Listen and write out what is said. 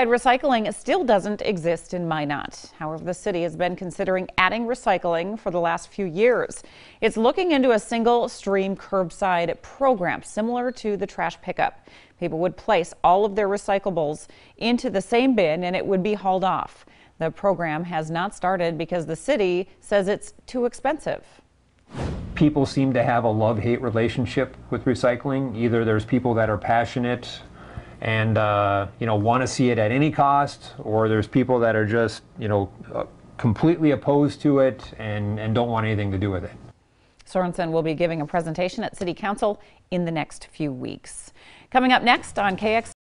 Recycling still doesn't exist in Minot. However, the city has been considering adding recycling for the last few years. It's looking into a single stream curbside program similar to the trash pickup. People would place all of their recyclables into the same bin and it would be hauled off. The program has not started because the city says it's too expensive people seem to have a love hate relationship with recycling. Either there's people that are passionate and uh, you know want to see it at any cost, or there's people that are just you know uh, completely opposed to it and, and don't want anything to do with it. Sorensen will be giving a presentation at City Council in the next few weeks. Coming up next on KX.